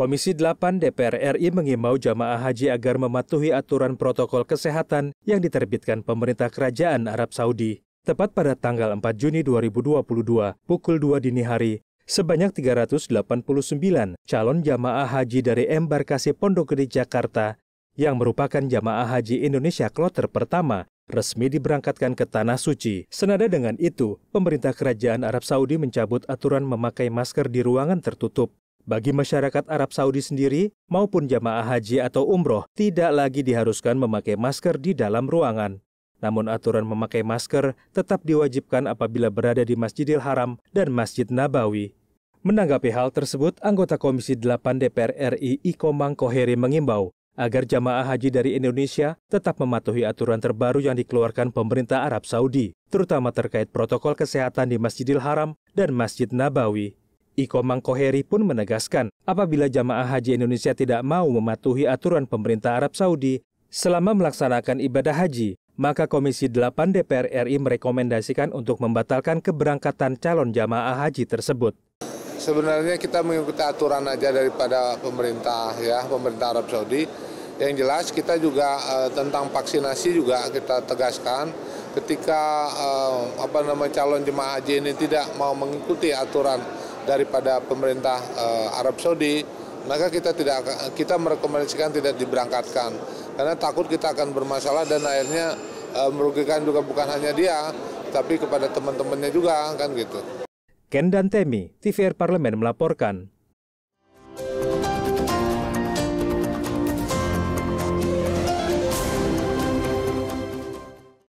Komisi 8 DPR RI mengimbau jamaah haji agar mematuhi aturan protokol kesehatan yang diterbitkan pemerintah kerajaan Arab Saudi. Tepat pada tanggal 4 Juni 2022, pukul 2 dini hari, sebanyak 389 calon jamaah haji dari embarkasi Pondok Gede Jakarta yang merupakan jamaah haji Indonesia kloter pertama resmi diberangkatkan ke Tanah Suci. Senada dengan itu, pemerintah kerajaan Arab Saudi mencabut aturan memakai masker di ruangan tertutup. Bagi masyarakat Arab Saudi sendiri maupun jamaah haji atau umroh tidak lagi diharuskan memakai masker di dalam ruangan. Namun aturan memakai masker tetap diwajibkan apabila berada di Masjidil Haram dan Masjid Nabawi. Menanggapi hal tersebut, anggota Komisi 8 DPR RI Iko Mangkoheri mengimbau agar jamaah haji dari Indonesia tetap mematuhi aturan terbaru yang dikeluarkan pemerintah Arab Saudi, terutama terkait protokol kesehatan di Masjidil Haram dan Masjid Nabawi. Iko Mangkoheri pun menegaskan, apabila jamaah haji Indonesia tidak mau mematuhi aturan pemerintah Arab Saudi selama melaksanakan ibadah haji, maka Komisi 8 DPR RI merekomendasikan untuk membatalkan keberangkatan calon jamaah haji tersebut. Sebenarnya kita mengikuti aturan aja daripada pemerintah ya, pemerintah Arab Saudi. Yang jelas kita juga e, tentang vaksinasi juga kita tegaskan ketika e, apa nama calon jemaah haji ini tidak mau mengikuti aturan daripada pemerintah uh, Arab Saudi, maka kita tidak kita merekomendasikan tidak diberangkatkan karena takut kita akan bermasalah dan akhirnya uh, merugikan juga bukan hanya dia, tapi kepada teman-temannya juga kan gitu. Ken dan Temi, TVR Parlemen melaporkan.